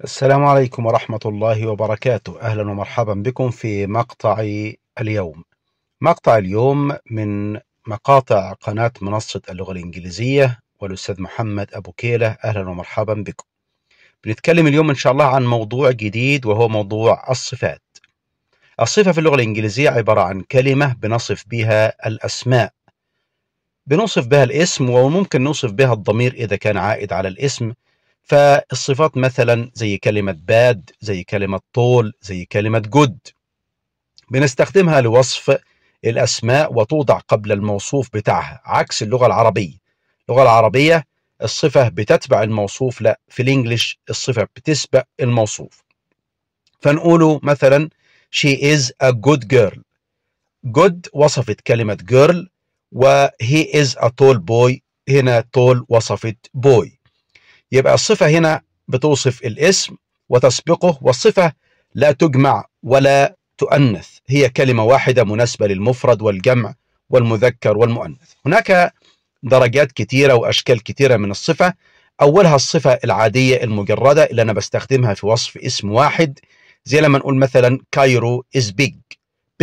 السلام عليكم ورحمة الله وبركاته أهلا ومرحبا بكم في مقطع اليوم مقطع اليوم من مقاطع قناة منصة اللغة الإنجليزية والأستاذ محمد أبو كيلة أهلا ومرحبا بكم بنتكلم اليوم إن شاء الله عن موضوع جديد وهو موضوع الصفات الصفة في اللغة الإنجليزية عبارة عن كلمة بنصف بها الأسماء بنوصف بها الاسم وممكن نوصف بها الضمير إذا كان عائد على الاسم فالصفات مثلا زي كلمة باد زي كلمة طول زي كلمة جود بنستخدمها لوصف الأسماء وتوضع قبل الموصوف بتاعها عكس اللغة العربية اللغة العربية الصفة بتتبع الموصوف لا في الإنجليش الصفة بتسبق الموصوف فنقول مثلا she is a good girl good وصفت كلمة girl وhe is a tall boy هنا tall وصفت boy يبقى الصفة هنا بتوصف الاسم وتسبقه والصفة لا تجمع ولا تؤنث هي كلمة واحدة مناسبة للمفرد والجمع والمذكر والمؤنث هناك درجات كتيرة وأشكال كتيرة من الصفة أولها الصفة العادية المجردة اللي أنا بستخدمها في وصف اسم واحد زي لما نقول مثلا كايرو is big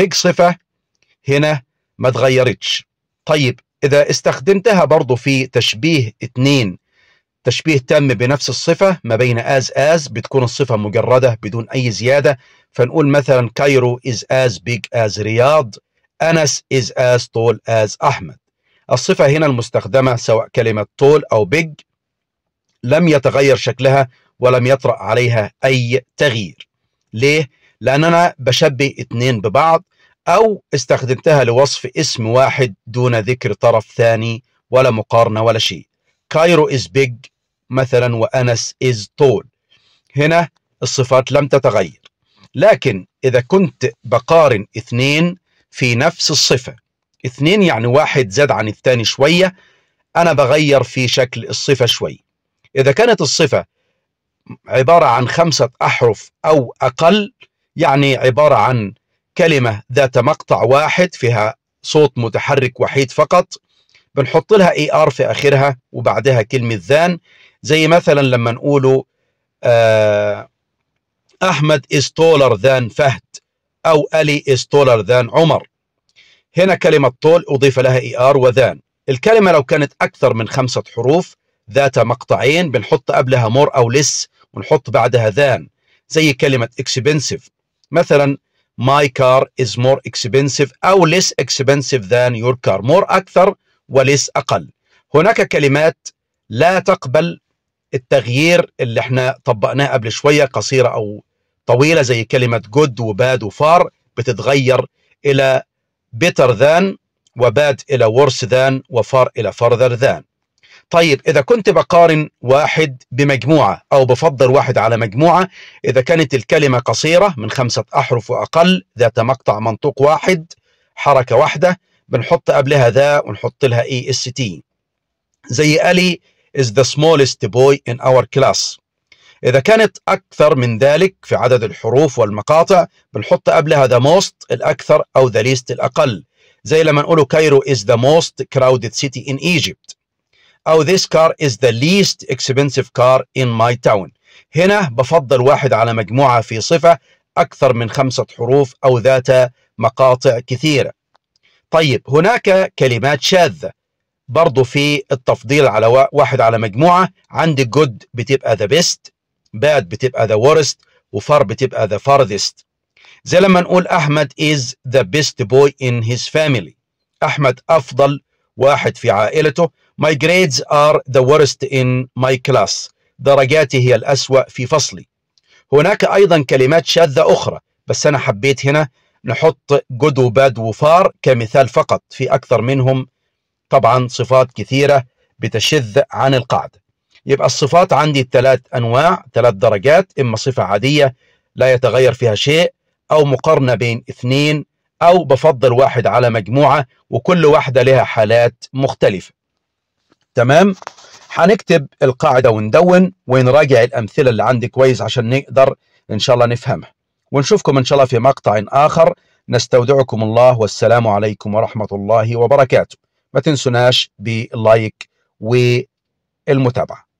big صفة هنا ما تغيرتش طيب إذا استخدمتها برضو في تشبيه اتنين تشبيه تام بنفس الصفة ما بين as as بتكون الصفة مجردة بدون أي زيادة فنقول مثلا كايرو is as big as رياض أنس is as tall as أحمد الصفة هنا المستخدمة سواء كلمة طول أو big لم يتغير شكلها ولم يطرأ عليها أي تغيير ليه؟ لأن أنا بشبه اتنين ببعض أو استخدمتها لوصف اسم واحد دون ذكر طرف ثاني ولا مقارنة ولا شيء كايرو is big مثلا وأنس إز طول هنا الصفات لم تتغير لكن إذا كنت بقارن اثنين في نفس الصفة اثنين يعني واحد زاد عن الثاني شوية أنا بغير في شكل الصفة شوي إذا كانت الصفة عبارة عن خمسة أحرف أو أقل يعني عبارة عن كلمة ذات مقطع واحد فيها صوت متحرك وحيد فقط بنحط لها اي ار في اخرها وبعدها كلمه ذان زي مثلا لما نقوله آه، احمد is taller than فهد او ألي is taller than عمر هنا كلمة طول أضيف لها اي ار وذان الكلمة لو كانت أكثر من خمسة حروف ذات مقطعين بنحط قبلها مور أو لس ونحط بعدها ذان زي كلمة إكسبنسيف مثلا my car is more expensive أو less expensive than your car more أكثر ولس أقل هناك كلمات لا تقبل التغيير اللي احنا طبقناه قبل شوية قصيرة أو طويلة زي كلمة جود وباد وفار بتتغير إلى بيتر ذان وباد إلى worse ذان وفار إلى further ذان طيب إذا كنت بقارن واحد بمجموعة أو بفضل واحد على مجموعة إذا كانت الكلمة قصيرة من خمسة أحرف وأقل ذات مقطع منطوق واحد حركة واحدة بنحط قبلها ذا ونحط لها اي اس تي زي ألي is the smallest boy in our class إذا كانت أكثر من ذلك في عدد الحروف والمقاطع بنحط قبلها the most الأكثر أو the least الأقل زي لما نقوله كايرو is the most crowded city in Egypt أو this car is the least expensive car in my town هنا بفضل واحد على مجموعة في صفة أكثر من خمسة حروف أو ذات مقاطع كثيرة طيب هناك كلمات شاذة برضو في التفضيل على واحد على مجموعة عندك جود بتبقى ذا بيست باد بتبقى ذا worst وفار بتبقى ذا farthest زي لما نقول أحمد is the best boy in his family أحمد أفضل واحد في عائلته my grades are the worst in my class درجاتي هي الأسوأ في فصلي هناك أيضا كلمات شاذة أخرى بس أنا حبيت هنا نحط جود وباد وفار كمثال فقط في أكثر منهم طبعا صفات كثيرة بتشذ عن القاعدة يبقى الصفات عندي ثلاث أنواع ثلاث درجات إما صفة عادية لا يتغير فيها شيء أو مقارنة بين اثنين أو بفضل واحد على مجموعة وكل واحدة لها حالات مختلفة تمام هنكتب القاعدة وندون ونراجع الأمثلة اللي عندي كويس عشان نقدر إن شاء الله نفهمها ونشوفكم إن شاء الله في مقطع آخر نستودعكم الله والسلام عليكم ورحمة الله وبركاته ما تنسوناش باللايك والمتابعه